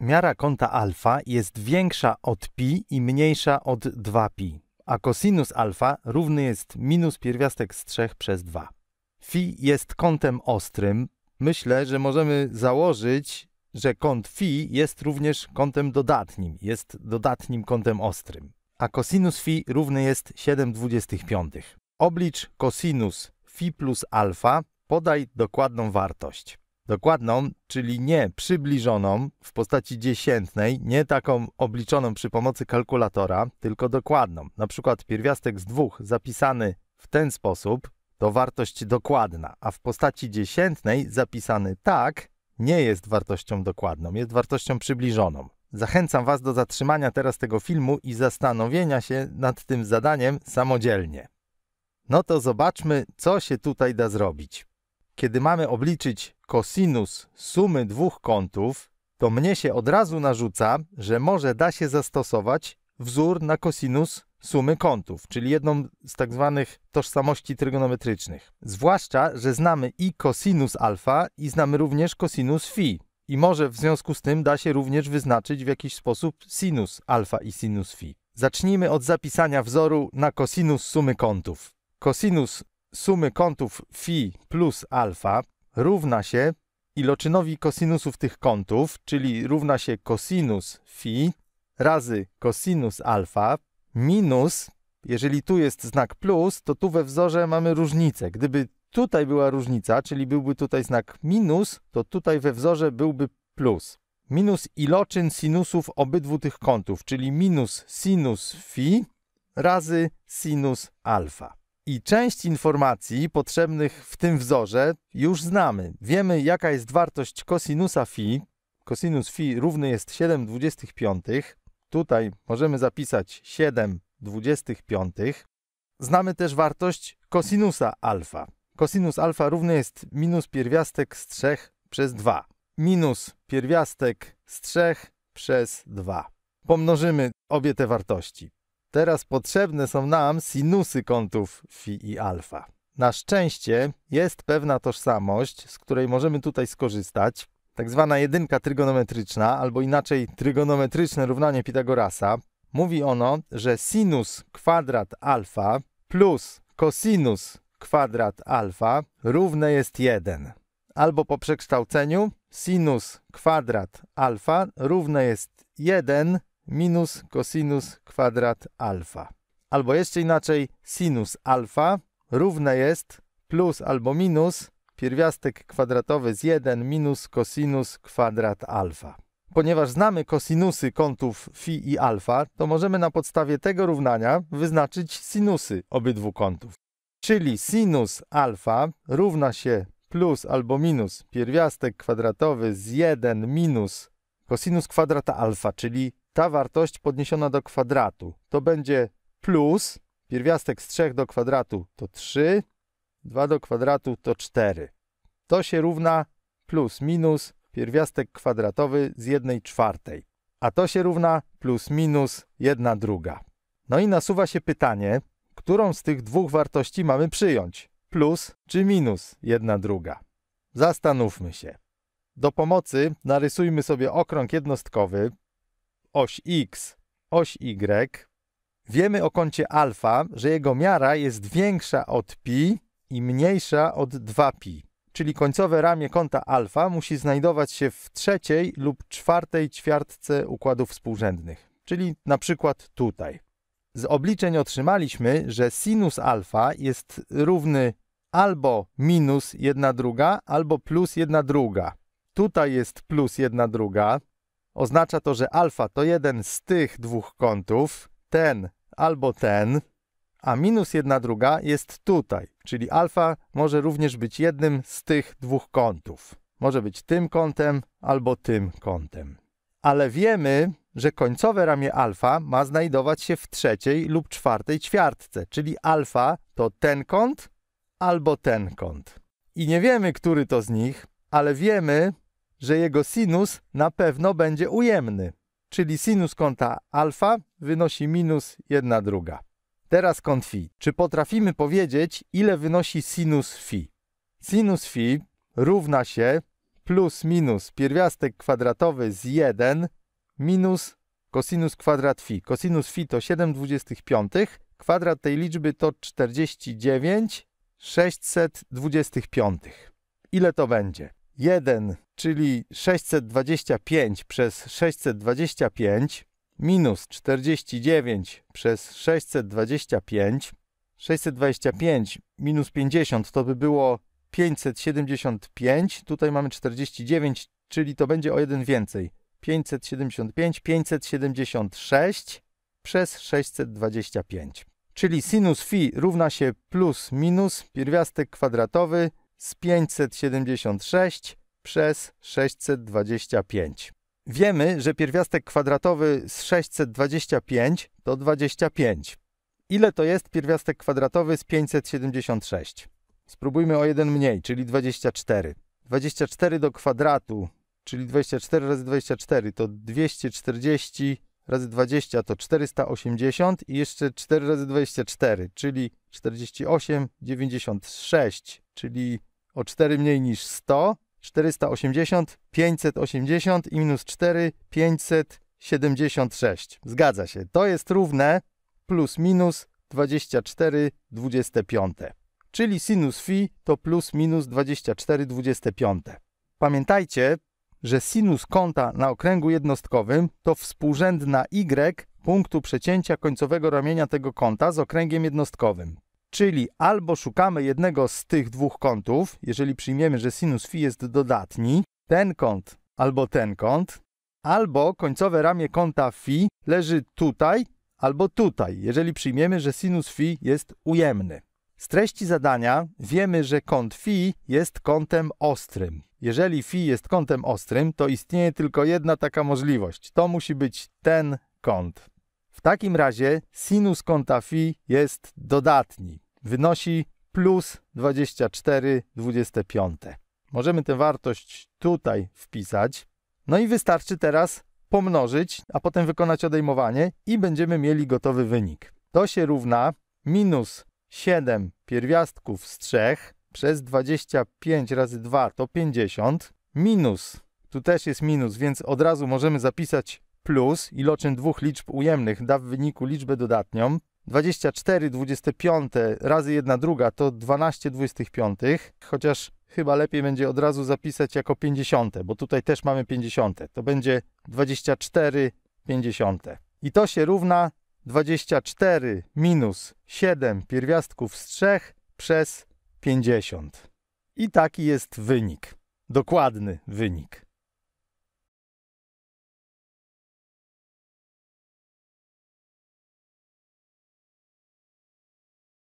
miara kąta alfa jest większa od pi i mniejsza od 2pi, a kosinus alfa równy jest minus pierwiastek z 3 przez 2. Fi jest kątem ostrym. Myślę, że możemy założyć, że kąt fi jest również kątem dodatnim, jest dodatnim kątem ostrym. A kosinus fi równy jest 7,25. Oblicz kosinus fi plus alfa, podaj dokładną wartość dokładną, czyli nie przybliżoną w postaci dziesiętnej, nie taką obliczoną przy pomocy kalkulatora, tylko dokładną. Na przykład pierwiastek z dwóch zapisany w ten sposób to wartość dokładna, a w postaci dziesiętnej zapisany tak nie jest wartością dokładną, jest wartością przybliżoną. Zachęcam Was do zatrzymania teraz tego filmu i zastanowienia się nad tym zadaniem samodzielnie. No to zobaczmy, co się tutaj da zrobić kiedy mamy obliczyć kosinus sumy dwóch kątów, to mnie się od razu narzuca, że może da się zastosować wzór na kosinus sumy kątów, czyli jedną z tak zwanych tożsamości trygonometrycznych. Zwłaszcza, że znamy i kosinus alfa i znamy również kosinus phi. I może w związku z tym da się również wyznaczyć w jakiś sposób sinus alfa i sinus phi. Zacznijmy od zapisania wzoru na kosinus sumy kątów. Kosinus sumy kątów φ plus alfa równa się iloczynowi kosinusów tych kątów, czyli równa się kosinus φ razy kosinus alfa minus, jeżeli tu jest znak plus, to tu we wzorze mamy różnicę. Gdyby tutaj była różnica, czyli byłby tutaj znak minus, to tutaj we wzorze byłby plus. Minus iloczyn sinusów obydwu tych kątów, czyli minus sinus φ razy sinus alfa. I część informacji potrzebnych w tym wzorze już znamy. Wiemy, jaka jest wartość kosinusa phi. Kosinus phi równy jest 7,25. Tutaj możemy zapisać 7,25. Znamy też wartość kosinusa alfa. Kosinus alfa równy jest minus pierwiastek z 3 przez 2. Minus pierwiastek z 3 przez 2. Pomnożymy obie te wartości. Teraz potrzebne są nam sinusy kątów fi i alfa. Na szczęście jest pewna tożsamość, z której możemy tutaj skorzystać, tak zwana jedynka trygonometryczna, albo inaczej trygonometryczne równanie Pitagorasa. Mówi ono, że sinus kwadrat alfa plus kosinus kwadrat alfa równe jest 1. Albo po przekształceniu sinus kwadrat alfa równe jest 1 minus kosinus kwadrat alfa. Albo jeszcze inaczej, sinus alfa równe jest plus albo minus pierwiastek kwadratowy z 1 minus kosinus kwadrat alfa. Ponieważ znamy kosinusy kątów fi i alfa, to możemy na podstawie tego równania wyznaczyć sinusy obydwu kątów. Czyli sinus alfa równa się plus albo minus pierwiastek kwadratowy z 1 minus kosinus kwadrata alfa, czyli ta wartość podniesiona do kwadratu to będzie plus pierwiastek z 3 do kwadratu to 3, 2 do kwadratu to 4. To się równa plus minus pierwiastek kwadratowy z 1 czwartej, a to się równa plus minus 1 druga. No i nasuwa się pytanie, którą z tych dwóch wartości mamy przyjąć? Plus czy minus 1 druga? Zastanówmy się. Do pomocy narysujmy sobie okrąg jednostkowy, oś x, oś y, wiemy o kącie alfa, że jego miara jest większa od pi i mniejsza od 2pi, czyli końcowe ramię kąta alfa musi znajdować się w trzeciej lub czwartej ćwiartce układów współrzędnych, czyli na przykład tutaj. Z obliczeń otrzymaliśmy, że sinus alfa jest równy albo minus 1 druga, albo plus 1 druga. Tutaj jest plus 1 druga, Oznacza to, że alfa to jeden z tych dwóch kątów, ten albo ten, a minus jedna druga jest tutaj, czyli alfa może również być jednym z tych dwóch kątów. Może być tym kątem albo tym kątem. Ale wiemy, że końcowe ramię alfa ma znajdować się w trzeciej lub czwartej ćwiartce, czyli alfa to ten kąt albo ten kąt. I nie wiemy, który to z nich, ale wiemy, że jego sinus na pewno będzie ujemny, czyli sinus kąta alfa wynosi minus 1 druga. Teraz kąt fi. Czy potrafimy powiedzieć, ile wynosi sinus fi? Sinus fi równa się plus minus pierwiastek kwadratowy z 1 minus kosinus kwadrat fi. Kosinus fi to 7,25, kwadrat tej liczby to 49,625. Ile to będzie? 1 czyli 625 przez 625 minus 49 przez 625. 625 minus 50 to by było 575. Tutaj mamy 49, czyli to będzie o jeden więcej. 575, 576 przez 625. Czyli sinus phi równa się plus minus pierwiastek kwadratowy z 576 przez 625. Wiemy, że pierwiastek kwadratowy z 625 to 25. Ile to jest pierwiastek kwadratowy z 576? Spróbujmy o jeden mniej, czyli 24. 24 do kwadratu, czyli 24 razy 24 to 240 razy 20 to 480 i jeszcze 4 razy 24, czyli 48, 96, czyli o 4 mniej niż 100 480, 580 i minus 4, 576. Zgadza się. To jest równe plus minus 24, 25. Czyli sinus phi to plus minus 24, 25. Pamiętajcie, że sinus kąta na okręgu jednostkowym to współrzędna y punktu przecięcia końcowego ramienia tego kąta z okręgiem jednostkowym. Czyli albo szukamy jednego z tych dwóch kątów, jeżeli przyjmiemy, że sinus phi jest dodatni, ten kąt albo ten kąt, albo końcowe ramię kąta phi leży tutaj albo tutaj, jeżeli przyjmiemy, że sinus phi jest ujemny. Z treści zadania wiemy, że kąt phi jest kątem ostrym. Jeżeli phi jest kątem ostrym, to istnieje tylko jedna taka możliwość. To musi być ten kąt. W takim razie sinus kąta phi jest dodatni. Wynosi plus 24,25. Możemy tę wartość tutaj wpisać. No i wystarczy teraz pomnożyć, a potem wykonać odejmowanie i będziemy mieli gotowy wynik. To się równa minus 7 pierwiastków z 3 przez 25 razy 2 to 50 minus, tu też jest minus, więc od razu możemy zapisać plus iloczyn dwóch liczb ujemnych da w wyniku liczbę dodatnią. 24 25 razy 1 druga to 12 25, chociaż chyba lepiej będzie od razu zapisać jako 50, bo tutaj też mamy 50. To będzie 24 50. I to się równa 24 minus 7 pierwiastków z 3 przez 50. I taki jest wynik. Dokładny wynik.